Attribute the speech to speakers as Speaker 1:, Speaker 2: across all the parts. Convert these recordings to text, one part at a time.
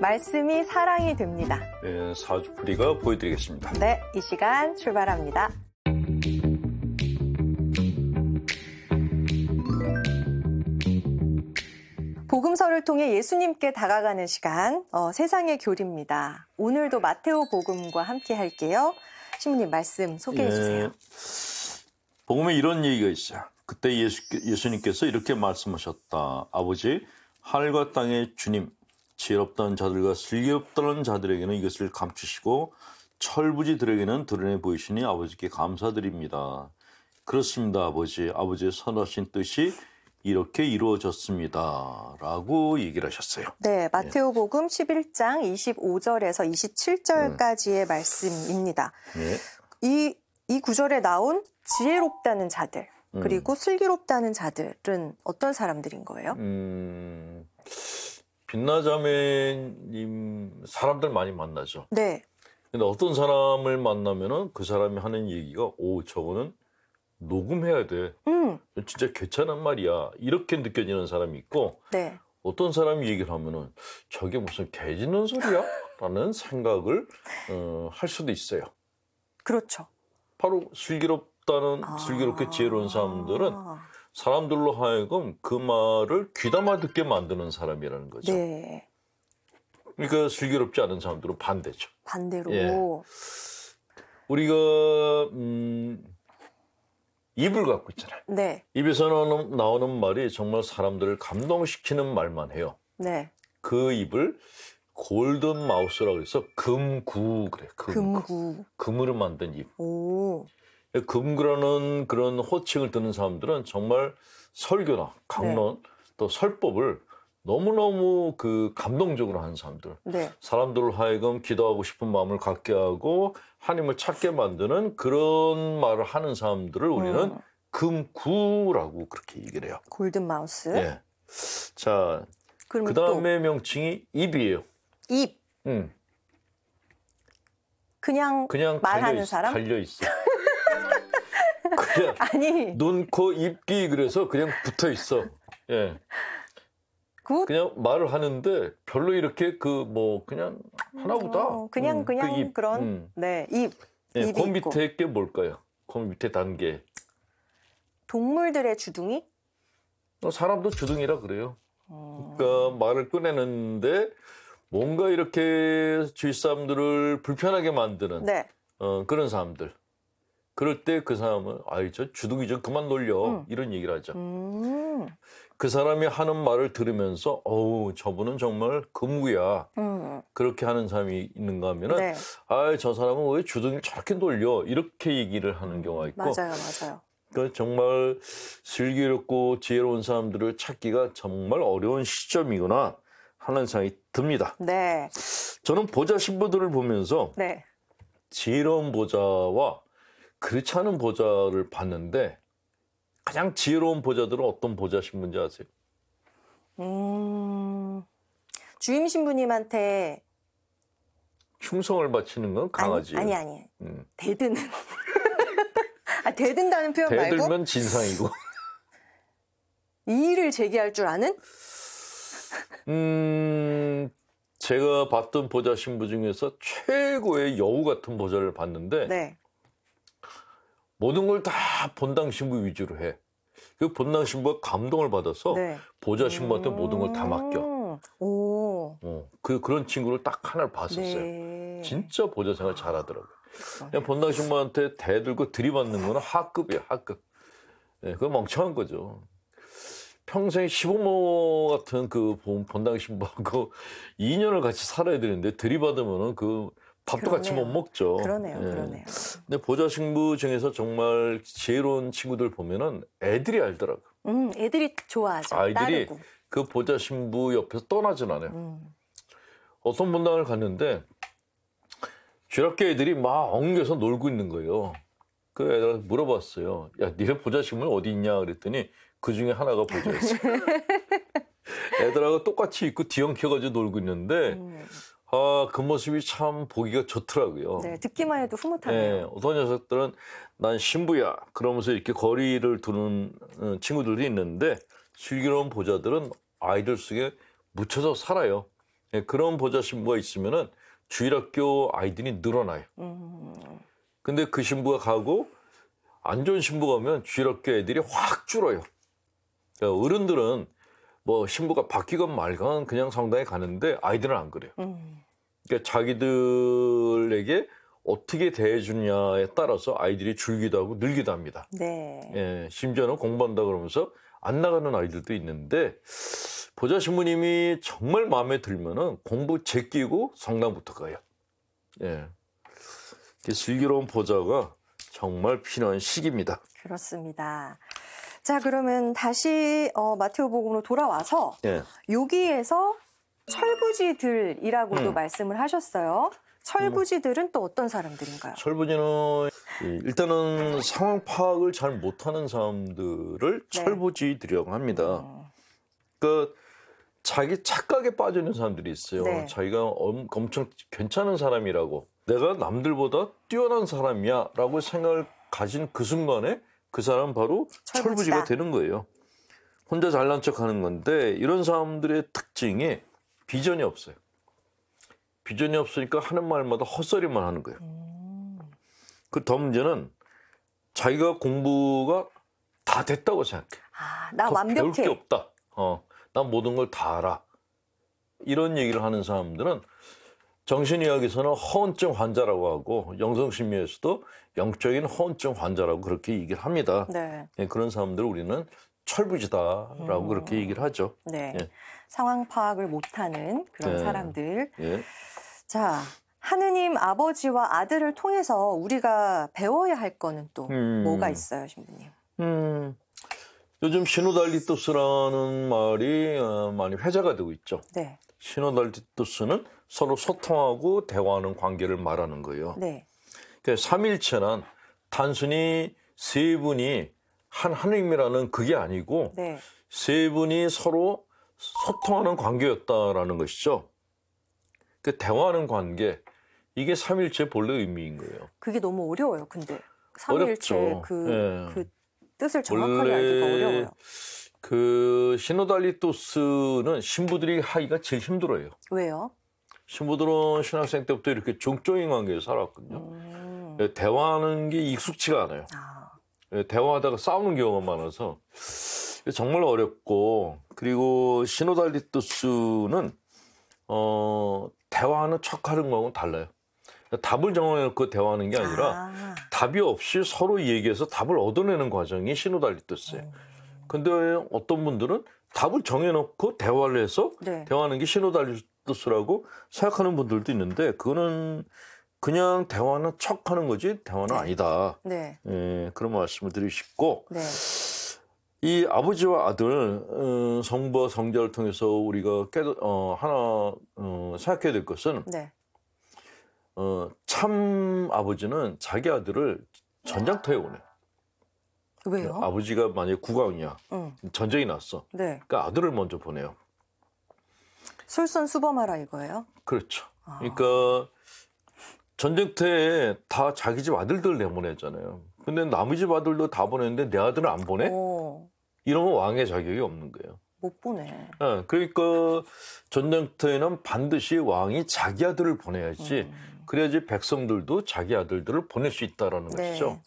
Speaker 1: 말씀이 사랑이 됩니다.
Speaker 2: 네, 사주풀이가 보여드리겠습니다.
Speaker 1: 네, 이 시간 출발합니다. 복음서를 통해 예수님께 다가가는 시간, 어, 세상의 교리입니다. 오늘도 마테오 복음과 함께 할게요. 신부님 말씀 소개해 주세요.
Speaker 2: 예, 복음에 이런 얘기가 있어요. 그때 예수, 예수님께서 이렇게 말씀하셨다. 아버지, 하늘과 땅의 주님, 지혜롭다는 자들과 슬기롭다는 자들에게는 이것을 감추시고 철부지들에게는 드러내 보이시니 아버지께 감사드립니다. 그렇습니다, 아버지. 아버지의 선하신 뜻이 이렇게 이루어졌습니다. 라고 얘기를 하셨어요.
Speaker 1: 네, 마테오 복음 11장 25절에서 27절까지의 음. 말씀입니다. 네. 이, 이 구절에 나온 지혜롭다는 자들, 그리고 음. 슬기롭다는 자들은 어떤 사람들인 거예요? 음,
Speaker 2: 빛나자매님 사람들 많이 만나죠. 네. 근데 어떤 사람을 만나면은 그 사람이 하는 얘기가 오 저거는 녹음해야 돼. 음. 진짜 괜찮은 말이야. 이렇게 느껴지는 사람이 있고 네. 어떤 사람이 얘기를 하면은 저게 무슨 개짖는 소리야? 라는 생각을 어, 할 수도 있어요. 그렇죠. 바로 슬기롭다는 아... 슬기롭게 지혜로운 사람들은 아. 사람들로 하여금 그 말을 귀담아 듣게 만드는 사람이라는 거죠. 네. 그러니까 슬기롭지 않은 사람들은 반대죠.
Speaker 1: 반대로. 예.
Speaker 2: 우리가 음, 입을 갖고 있잖아요. 네. 입에서 나오는, 나오는 말이 정말 사람들을 감동시키는 말만 해요. 네. 그 입을 골든 마우스라고 해서 금구 그래. 금구. 금구. 금으로 만든 입. 오. 금그라는 그런 호칭을 듣는 사람들은 정말 설교나 강론 네. 또 설법을 너무너무 그 감동적으로 하는 사람들. 네. 사람들을 하여금 기도하고 싶은 마음을 갖게 하고 하나님을 찾게 만드는 그런 말을 하는 사람들을 우리는 음. 금구라고 그렇게 얘기를 해요.
Speaker 1: 골든 마우스. 예. 자, 그다음에
Speaker 2: 명칭이 입이에요. 입. 음.
Speaker 1: 그냥, 그냥 말하는 사람? 달려 있어. 그냥 아니
Speaker 2: 눈코 입기 그래서 그냥 붙어 있어. 예. 굿. 그냥 말을 하는데 별로 이렇게 그 뭐 그냥
Speaker 1: 하나보다 어, 그냥 음, 그 그냥 그 입, 그런 음. 네입 예, 입그
Speaker 2: 밑에 게 뭘까요? 그 밑에 단계
Speaker 1: 동물들의 주둥이?
Speaker 2: 어, 사람도 주둥이라 그래요. 그러니까 어... 그러니까 말을 꺼내는데 뭔가 이렇게 주위 사람들을 불편하게 만드는 네. 어, 그런 사람들. 그럴 때 그 사람은 아이 저 주둥이 죠 그만 놀려 음. 이런 얘기를 하죠. 음. 그 사람이 하는 말을 들으면서 어우 저분은 정말 금우야 음. 그렇게 하는 사람이 있는가 하면은 네. 아저 사람은 왜주둥이 저렇게 놀려 이렇게 얘기를 하는 경우가 있고 맞아요, 맞아요. 그 정말 슬기롭고 지혜로운 사람들을 찾기가 정말 어려운 시점이구나 하는 생각이 듭니다. 네. 저는 보좌 신부들을 보면서 네. 지혜로운 보좌와 그렇지 않은 보좌를 봤는데 가장 지혜로운 보좌들은 어떤 보좌 신분인지 아세요?
Speaker 1: 음, 주임 신부님한테
Speaker 2: 충성을 바치는 건 강아지. 아니
Speaker 1: 아니. 아니. 음. 대드는. 아 대든다는 표현 대 말고. 대들면
Speaker 2: 진상이고.
Speaker 1: 이의를 제기할 줄 아는?
Speaker 2: 음, 제가 봤던 보좌 신부 중에서 최고의 여우 같은 보좌를 봤는데 네. 모든 걸 다 본당 신부 위주로 해. 그 본당 신부가 감동을 받아서 네. 보좌 신부한테 모든 걸다 음. 맡겨.
Speaker 1: 오.
Speaker 2: 어, 그 그런 친구를 딱 하나를 봤었어요.
Speaker 1: 네.
Speaker 2: 진짜 보좌 생활 잘하더라고요. 본당 신부한테 대들고 들이받는 거는 하급이야, 하급. 예, 네, 그건 멍청한 거죠. 평생 시부모 같은 그 본당 신부하고 2년을 같이 살아야 되는데 들이받으면은 그 밥도 같이 못 먹죠. 그러네요, 예. 그러네요. 근데 보좌식부 중에서 정말 지혜로운 친구들 보면은 애들이 알더라고.
Speaker 1: 음, 애들이 좋아하죠. 아이들이 따르고.
Speaker 2: 그보좌신부 옆에서 떠나진 않아요. 음. 어떤 문당을 갔는데 쥐락계 애들이 막 엉겨서 놀고 있는 거예요. 그 애들한테 물어봤어요. 야, 니네 보좌신부 어디 있냐? 그랬더니 그 중에 하나가 보자였어요. 애들하고 똑같이 있고 뒤엉켜가지고 놀고 있는데 음. 아, 그 모습이 참 보기가 좋더라고요. 네,
Speaker 1: 듣기만 해도 흐뭇하네요.
Speaker 2: 네, 어떤 녀석들은 난 신부야 그러면서 이렇게 거리를 두는 어, 친구들이 있는데 슬기로운 보자들은 아이들 속에 묻혀서 살아요. 네, 그런 보자 신부가 있으면은 주일학교 아이들이 늘어나요. 음. 근데 그 신부가 가고 안 좋은 신부가 오면 주일학교 애들이 확 줄어요. 그러니까 어른들은 뭐 신부가 바뀌건 말건 그냥 성당에 가는데 아이들은 안 그래요. 음. 그러니까 자기들에게 어떻게 대해주냐에 따라서 아이들이 줄기도 하고 늘기도 합니다. 네. 예, 심지어는 공부한다 그러면서 안 나가는 아이들도 있는데 보좌 신부님이 정말 마음에 들면은 공부 제끼고 성당부터 가요. 예. 즐기로운 보좌가 정말 필요한 시기입니다.
Speaker 1: 그렇습니다. 자 그러면 다시 어, 마테오복음으로 돌아와서 네. 여기에서 철부지들이라고도 음. 말씀을 하셨어요. 철부지들은 또 어떤 사람들인가요?
Speaker 2: 철부지는 일단은 상황 파악을 잘 못하는 사람들을 네. 철부지들이라고 합니다. 어. 그 자기 착각에 빠지는 사람들이 있어요. 네. 자기가 엄청 괜찮은 사람이라고 내가 남들보다 뛰어난 사람이야라고 생각을 가진 그 순간에 그 사람 바로 철부지가 되는 거예요. 혼자 잘난 척 하는 건데 이런 사람들의 특징이 비전이 없어요. 비전이 없으니까 하는 말마다 헛소리만 하는 거예요. 음. 그더 문제는 자기가 공부가 다 됐다고 생각해.
Speaker 1: 아, 나 완벽해. 배울 게
Speaker 2: 없다. 어, 난 모든 걸 다 알아. 이런 얘기를 하는 사람들은 정신의학에서는 허언증 환자라고 하고 영성심리에서도 영적인 허언증 환자라고 그렇게 얘기를 합니다. 네. 예, 그런 사람들 우리는 철부지다라고 음. 그렇게 얘기를 하죠. 네. 예.
Speaker 1: 상황 파악을 못하는 그런 네. 사람들. 예. 자, 하느님 아버지와 아들을 통해서 우리가 배워야 할 거는 또 음. 뭐가 있어요, 신부님? 음.
Speaker 2: 요즘 시노달리토스라는 말이 어, 많이 회자가 되고 있죠. 네. 시노달리토스는 서로 소통하고 대화하는 관계를 말하는 거예요. 네. 그러니까 삼일체는 단순히 세 분이 한 하나님이라는 그게 아니고 네. 세 분이 서로 소통하는 관계였다라는 것이죠. 그 대화하는 관계 이게 삼일체 본래 의미인 거예요.
Speaker 1: 그게 너무 어려워요. 근데 삼일체 그, 예. 그 뜻을 정확하게 알기가 어려워요.
Speaker 2: 그 시노달리토스는 신부들이 하기가 제일 힘들어요. 왜요? 신부들은 신학생 때부터 이렇게 종교인 관계에 살았거든요. 음. 예, 대화하는 게 익숙치가 않아요. 아. 예, 대화하다가 싸우는 경우가 많아서 정말 어렵고 그리고 시노달리토스는 어 대화하는 척하는 거하고는 달라요. 답을 정해놓고 그 대화하는 게 아니라 아. 답이 없이 서로 얘기해서 답을 얻어내는 과정이 신호달리 뜻이에요. 어. 음. 근데 어떤 분들은 답을 정해놓고 대화를 해서 네. 대화하는 게 신호달리 뜻이라고 생각하는 분들도 있는데 그거는 그냥 대화는 척 하는 거지 대화는 네. 아니다. 네. 예, 그런 말씀을 드리고 싶고 네. 이 아버지와 아들 음, 성부와 성자를 통해서 우리가 깨, 어, 하나 어, 생각해야 될 것은 네. 어, 참 아버지는 자기 아들을 전장터에 보내. 왜요? 그 아버지가 만약에 국왕이야. 응. 전쟁이 났어. 네. 그러니까 아들을 먼저 보내요.
Speaker 1: 솔선수범하라 이거예요?
Speaker 2: 그렇죠. 아. 그러니까 전쟁터에 다 자기 집 아들들 내보내잖아요. 근데 남의 집 아들도 다 보냈는데 내 아들은 안 보내? 오. 이러면 왕의 자격이 없는 거예요.
Speaker 1: 못 보내. 네,
Speaker 2: 어, 그러니까 전쟁터에는 반드시 왕이 자기 아들을 보내야지 음. 그래야지 백성들도 자기 아들들을 보낼 수 있다라는 네. 것이죠.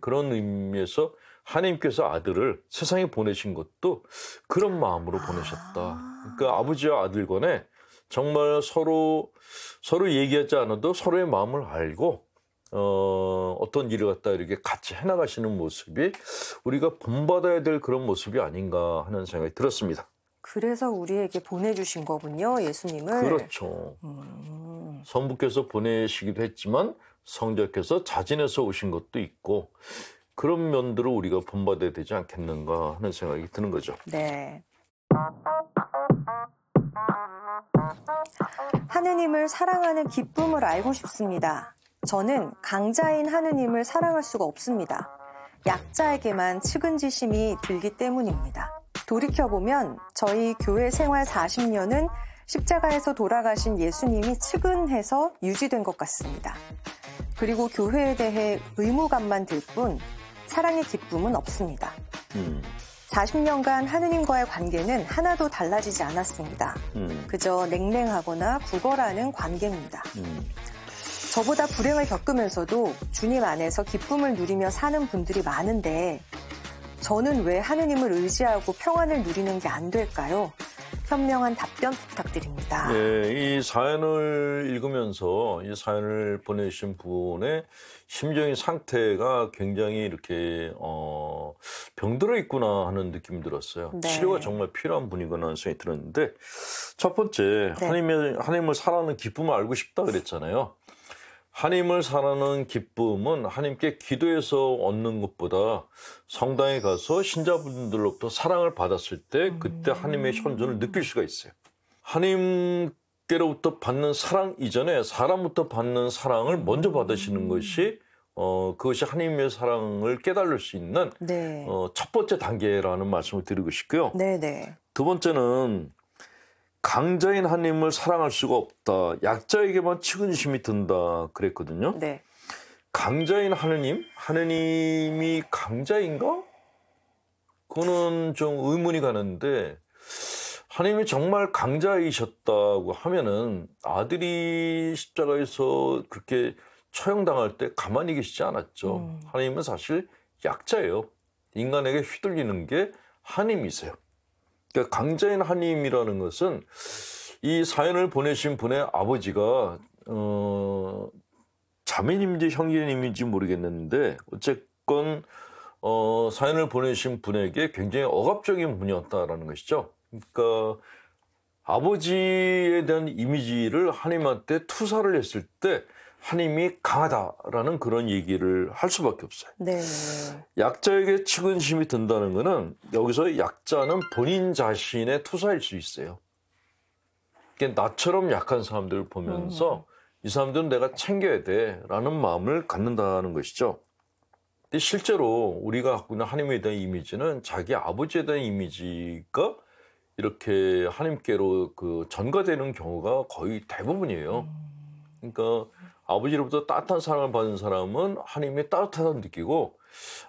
Speaker 2: 그런 의미에서 하나님께서 아들을 세상에 보내신 것도 그런 마음으로 보내셨다. 아. 그러니까 아버지와 아들 간에 정말 서로 서로 얘기하지 않아도 서로의 마음을 알고 어, 어떤 일을 갖다 이렇게 같이 해나가시는 모습이 우리가 본받아야 될 그런 모습이 아닌가 하는 생각이 들었습니다.
Speaker 1: 그래서 우리에게 보내주신 거군요, 예수님을.
Speaker 2: 그렇죠. 음. 성부께서 보내시기도 했지만 성자께서 자진해서 오신 것도 있고 그런 면들을 우리가 본받아야 되지 않겠는가 하는 생각이 드는 거죠.
Speaker 1: 네. 하느님을 사랑하는 기쁨을 알고 싶습니다. 저는 강자인 하느님을 사랑할 수가 없습니다. 약자에게만 측은지심이 들기 때문입니다. 돌이켜보면 저희 교회 생활 40년은 십자가에서 돌아가신 예수님이 측은해서 유지된 것 같습니다. 그리고 교회에 대해 의무감만 들 뿐 사랑의 기쁨은 없습니다. 음. 40년간 하느님과의 관계는 하나도 달라지지 않았습니다. 음. 그저 냉랭하거나 구걸하는 관계입니다. 음. 저보다 불행을 겪으면서도 주님 안에서 기쁨을 누리며 사는 분들이 많은데 저는 왜 하느님을 의지하고 평안을 누리는 게 안 될까요? 현명한 답변 부탁드립니다.
Speaker 2: 네, 이 사연을 읽으면서 이 사연을 보내신 분의 심정의 상태가 굉장히 이렇게 어, 병들어 있구나 하는 느낌이 들었어요. 네. 치료가 정말 필요한 분이구나 하는 생각이 들었는데 첫 번째 네. 하나님을 사랑하는 기쁨을 알고 싶다 그랬잖아요. 하나님을 사랑하는 기쁨은 하나님께 기도해서 얻는 것보다 성당에 가서 신자분들로부터 사랑을 받았을 때 그때 음. 하나님의 현존을 느낄 수가 있어요. 하나님께로부터 받는 사랑 이전에 사람부터 받는 사랑을 먼저 받으시는 음. 것이 어, 그것이 하나님의 사랑을 깨달을 수 있는 네. 어, 첫 번째 단계라는 말씀을 드리고 싶고요. 네, 네. 두 번째는 강자인 하나님을 사랑할 수가 없다. 약자에게만 측은심이 든다. 그랬거든요. 네. 강자인 하느님? 하느님이 강자인가? 그거는 좀 의문이 가는데, 하느님이 정말 강자이셨다고 하면은 아들이 십자가에서 그렇게 처형당할 때 가만히 계시지 않았죠. 음. 하느님은 사실 약자예요. 인간에게 휘둘리는 게 하느님이세요. 그러니까 강자인 한님이라는 것은 이 사연을 보내신 분의 아버지가 어, 자매님인지 형제님인지 모르겠는데 어쨌건 어, 사연을 보내신 분에게 굉장히 억압적인 분이었다라는 것이죠. 그러니까 아버지에 대한 이미지를 하나님한테 투사를 했을 때 하나님이 강하다라는 그런 얘기를 할 수밖에 없어요. 네. 약자에게 측은심이 든다는 거는 여기서 약자는 본인 자신의 투사일 수 있어요. 나처럼 약한 사람들을 보면서 음. 이 사람들은 내가 챙겨야 돼라는 마음을 갖는다는 것이죠. 근데 실제로 우리가 갖고 있는 하나님에 대한 이미지는 자기 아버지에 대한 이미지가 이렇게 하나님께로 그 전가되는 경우가 거의 대부분이에요. 음. 그러니까 아버지로부터 따뜻한 사랑을 받은 사람은 하나님이따뜻하다을 느끼고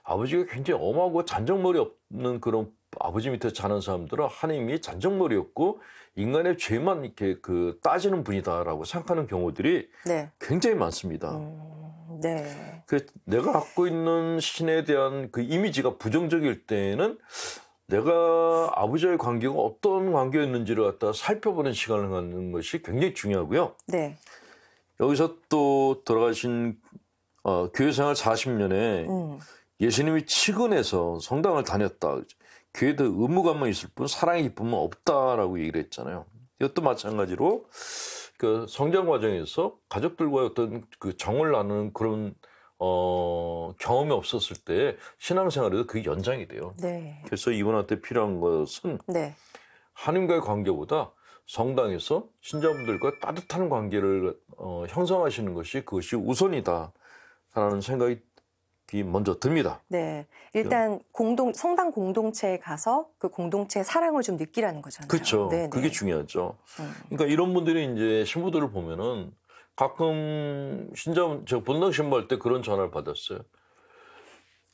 Speaker 2: 아버지가 굉장히 엄하고 잔정머리 없는 그런 아버지 밑에 자는 사람들은 하나님이 잔정머리 없고 인간의 죄만 이렇게 그 따지는 분이다라고 생각하는 경우들이 네. 굉장히 많습니다. 음,
Speaker 1: 네.
Speaker 2: 그 내가 갖고 있는 신에 대한 그 이미지가 부정적일 때에는 내가 아버지와의 관계가 어떤 관계였는지를 갖다 살펴보는 시간을 갖는 것이 굉장히 중요하고요. 네. 여기서 또 돌아가신 어, 교회생활 40년에 음. 예수님이 측은해서 성당을 다녔다. 교회도 의무감만 있을 뿐 사랑의 기쁨은 없다라고 얘기를 했잖아요. 이것도 마찬가지로 그 성장 과정에서 가족들과 어떤 그 정을 나누는 그런 어, 경험이 없었을 때 신앙생활에도 그게 연장이 돼요. 네. 그래서 이분한테 필요한 것은 네. 하나님과의 관계보다 성당에서 신자분들과 따뜻한 관계를 어, 형성하시는 것이 그것이 우선이다라는 생각이 먼저 듭니다.
Speaker 1: 네, 일단 공동 성당 공동체에 가서 그 공동체의 사랑을 좀 느끼라는 거잖아요.
Speaker 2: 그렇죠. 네네. 네. 그게 중요하죠. 음. 그러니까 이런 분들이 이제 신부들을 보면은 가끔 신자 제가 본당 신부할 때 그런 전화를 받았어요.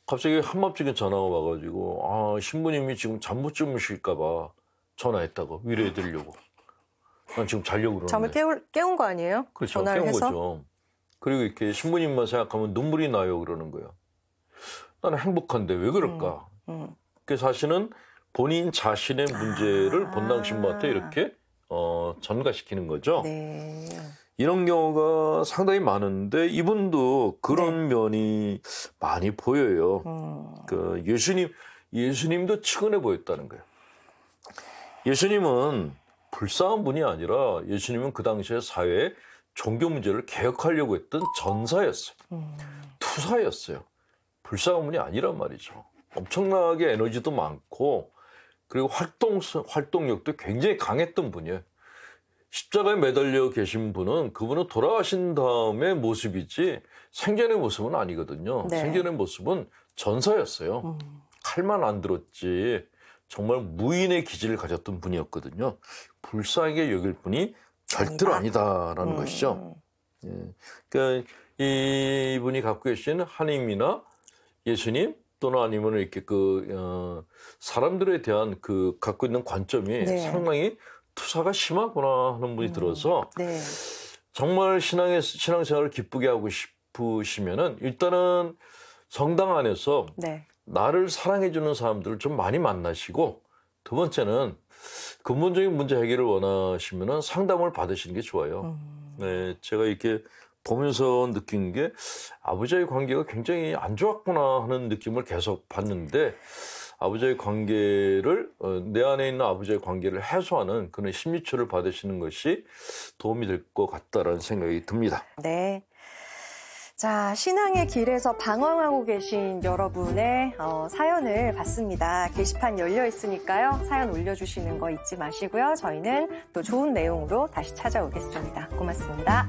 Speaker 2: 갑자기 한밤중에 전화가 와가지고 아 신부님이 지금 잠 못 주무실까봐 전화했다고 위로해드리려고. 난 지금 자려고 그러는데. 잠을
Speaker 1: 깨울, 깨운 거 아니에요? 그렇죠. 전화를 깨운 해서?
Speaker 2: 거죠. 그리고 이렇게 신부님만 생각하면 눈물이 나요 그러는 거예요. 나는 행복한데 왜 그럴까? 음, 음. 그 사실은 본인 자신의 문제를 아~ 본당 신부한테 이렇게 어, 전가시키는 거죠. 네. 이런 경우가 상당히 많은데 이분도 그런 네. 면이 많이 보여요. 음. 그 예수님 예수님도 측은해 보였다는 거예요. 예수님은 불쌍한 분이 아니라 예수님은 그 당시에 사회에 종교 문제를 개혁하려고 했던 전사였어요. 음. 투사였어요. 불쌍한 분이 아니란 말이죠. 엄청나게 에너지도 많고 그리고 활동 활동력도 굉장히 강했던 분이에요. 십자가에 매달려 계신 분은 그분은 돌아가신 다음의 모습이지 생전의 모습은 아니거든요. 네. 생전의 모습은 전사였어요. 음. 칼만 안 들었지 정말 무인의 기질을 가졌던 분이었거든요. 불쌍하게 여길 분이 절대로 아니다라는 음. 것이죠. 예. 그러니까 이분이 갖고 계신 하나님이나 예수님 또는 아니면 이렇게 그 어, 사람들에 대한 그 갖고 있는 관점이 네. 상당히 투사가 심하구나 하는 분이 음. 들어서 네. 정말 신앙의 신앙생활을 기쁘게 하고 싶으시면은 일단은 성당 안에서 네. 나를 사랑해주는 사람들을 좀 많이 만나시고 두 번째는 근본적인 문제 해결을 원하시면 상담을 받으시는 게 좋아요. 음. 네, 제가 이렇게 보면서 느낀 게 아버지와의 관계가 굉장히 안 좋았구나 하는 느낌을 계속 받는데 아버지의 관계를 어, 내 안에 있는 아버지의 관계를 해소하는 그런 심리치료를 받으시는 것이 도움이 될 것 같다라는 생각이 듭니다.
Speaker 1: 네. 자, 신앙의 길에서 방황하고 계신 여러분의 어, 사연을 봤습니다. 게시판 열려 있으니까요. 사연 올려주시는 거 잊지 마시고요. 저희는 또 좋은 내용으로 다시 찾아오겠습니다. 고맙습니다.